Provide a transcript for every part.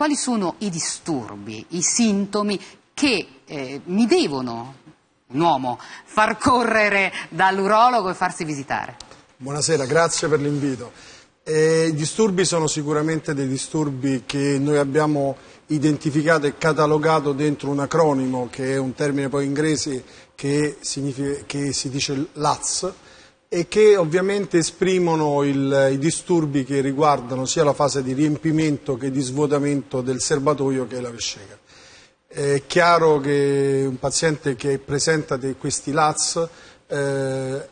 quali sono i disturbi, i sintomi che eh, mi devono, un uomo, far correre dall'urologo e farsi visitare? Buonasera, grazie per l'invito. Eh, I disturbi sono sicuramente dei disturbi che noi abbiamo identificato e catalogato dentro un acronimo, che è un termine poi inglese che, che si dice LATS, e che ovviamente esprimono il, i disturbi che riguardano sia la fase di riempimento che di svuotamento del serbatoio che è la vescica. È chiaro che un paziente che presenta questi LATS eh,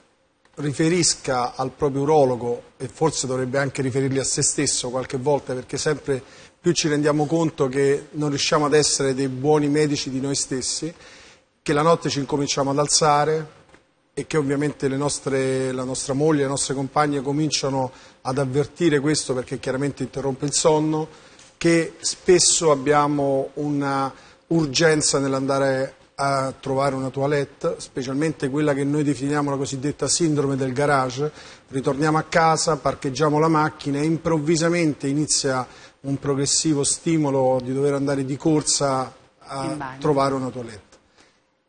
riferisca al proprio urologo e forse dovrebbe anche riferirli a se stesso qualche volta perché sempre più ci rendiamo conto che non riusciamo ad essere dei buoni medici di noi stessi, che la notte ci incominciamo ad alzare, e che ovviamente nostre, la nostra moglie, le nostre compagne cominciano ad avvertire questo perché chiaramente interrompe il sonno, che spesso abbiamo un'urgenza nell'andare a trovare una toilette, specialmente quella che noi definiamo la cosiddetta sindrome del garage, ritorniamo a casa, parcheggiamo la macchina e improvvisamente inizia un progressivo stimolo di dover andare di corsa a trovare una toilette.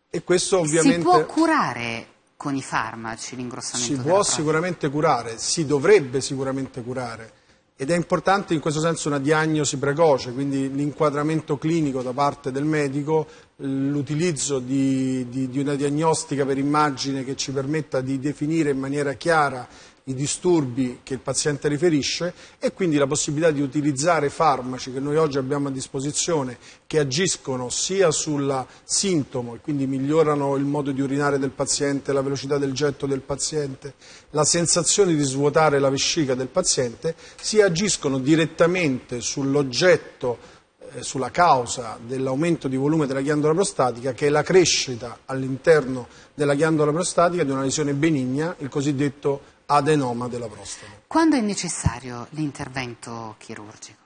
E questo ovviamente... Si può curare con i farmaci l'ingrossamento Si può sicuramente curare, si dovrebbe sicuramente curare ed è importante in questo senso una diagnosi precoce, quindi l'inquadramento clinico da parte del medico, l'utilizzo di, di, di una diagnostica per immagine che ci permetta di definire in maniera chiara i disturbi che il paziente riferisce e quindi la possibilità di utilizzare farmaci che noi oggi abbiamo a disposizione che agiscono sia sul sintomo e quindi migliorano il modo di urinare del paziente, la velocità del getto del paziente, la sensazione di svuotare la vescica del paziente, sia agiscono direttamente sull'oggetto eh, sulla causa dell'aumento di volume della ghiandola prostatica che è la crescita all'interno della ghiandola prostatica di una lesione benigna, il cosiddetto adenoma della prostata. Quando è necessario l'intervento chirurgico,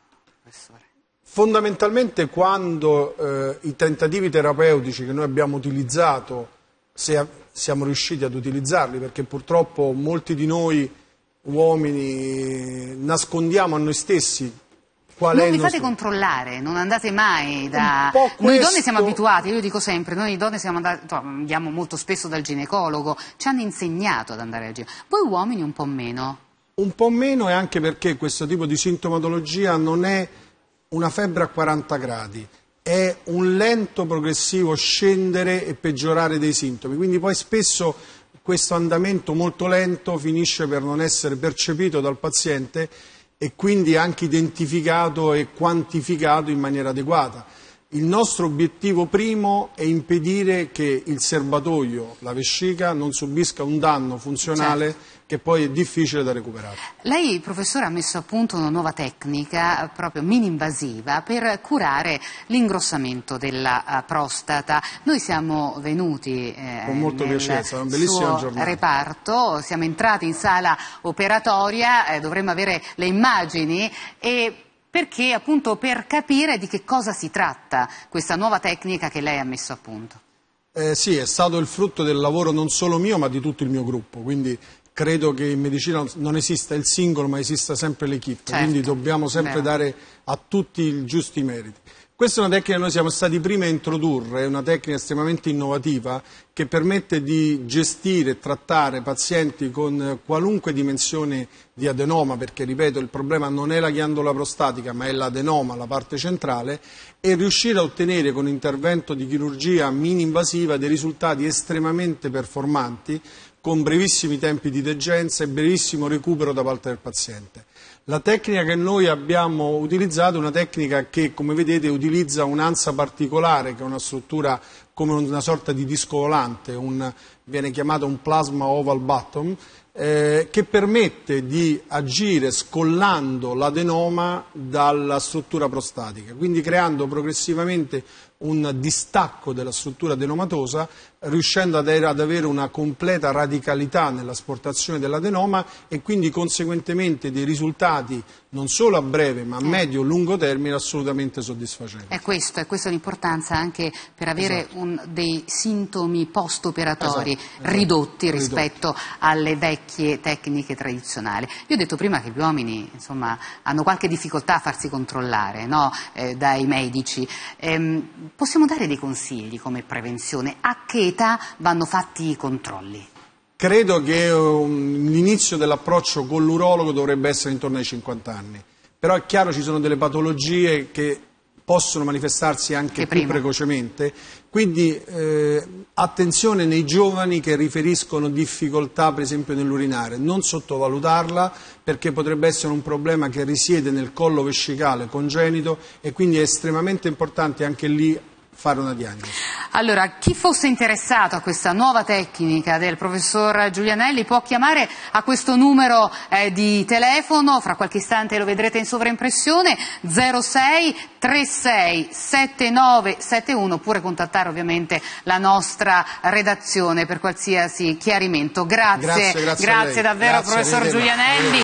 professore? Fondamentalmente quando eh, i tentativi terapeutici che noi abbiamo utilizzato, se siamo riusciti ad utilizzarli, perché purtroppo molti di noi uomini nascondiamo a noi stessi Qual non vi nostro... fate controllare, non andate mai da... Questo... Noi donne siamo abituate, io dico sempre, noi donne siamo andate, andiamo molto spesso dal ginecologo, ci hanno insegnato ad andare al ginecologo, poi uomini un po' meno. Un po' meno e anche perché questo tipo di sintomatologia non è una febbre a 40 gradi, è un lento progressivo scendere e peggiorare dei sintomi, quindi poi spesso questo andamento molto lento finisce per non essere percepito dal paziente e quindi anche identificato e quantificato in maniera adeguata. Il nostro obiettivo primo è impedire che il serbatoio, la vescica, non subisca un danno funzionale certo che poi è difficile da recuperare. Lei, professore, ha messo a punto una nuova tecnica, proprio mini-invasiva, per curare l'ingrossamento della eh, prostata. Noi siamo venuti eh, con molto piacere, sarà un bellissimo giornata. reparto, siamo entrati in sala operatoria, eh, dovremmo avere le immagini e perché appunto per capire di che cosa si tratta questa nuova tecnica che lei ha messo a punto. Eh, sì, è stato il frutto del lavoro non solo mio ma di tutto il mio gruppo, quindi credo che in medicina non esista il singolo ma esista sempre l'equipe, certo. quindi dobbiamo sempre Vero. dare a tutti i giusti meriti. Questa è una tecnica che noi siamo stati i primi a introdurre, è una tecnica estremamente innovativa che permette di gestire e trattare pazienti con qualunque dimensione di adenoma, perché ripeto il problema non è la ghiandola prostatica ma è l'adenoma, la parte centrale, e riuscire a ottenere con intervento di chirurgia mini-invasiva dei risultati estremamente performanti con brevissimi tempi di degenza e brevissimo recupero da parte del paziente. La tecnica che noi abbiamo utilizzato è una tecnica che, come vedete, utilizza un'ansa particolare, che è una struttura come una sorta di disco volante, un, viene chiamato un plasma oval bottom, eh, che permette di agire scollando l'adenoma dalla struttura prostatica, quindi creando progressivamente un distacco della struttura denomatosa, riuscendo ad avere una completa radicalità nell'asportazione dell'adenoma e quindi conseguentemente dei risultati non solo a breve ma a eh. medio-lungo termine assolutamente soddisfacenti. È questo, è questa l'importanza anche per avere esatto. un, dei sintomi post-operatori esatto, esatto. ridotti rispetto ridotti. alle vecchie tecniche tradizionali. Io ho detto prima che gli uomini insomma, hanno qualche difficoltà a farsi controllare no? eh, dai medici. Ehm, Possiamo dare dei consigli come prevenzione? A che età vanno fatti i controlli? Credo che um, l'inizio dell'approccio con l'urologo dovrebbe essere intorno ai 50 anni, però è chiaro ci sono delle patologie che possono manifestarsi anche che più prima. precocemente. Quindi eh, attenzione nei giovani che riferiscono difficoltà per esempio nell'urinare, non sottovalutarla perché potrebbe essere un problema che risiede nel collo vescicale congenito e quindi è estremamente importante anche lì fare una diagnosi. Allora, chi fosse interessato a questa nuova tecnica del professor Giulianelli può chiamare a questo numero eh, di telefono, fra qualche istante lo vedrete in sovraimpressione, 06 36 79 71 oppure contattare ovviamente la nostra redazione per qualsiasi chiarimento. Grazie, grazie, grazie, grazie davvero grazie, professor Giulianelli.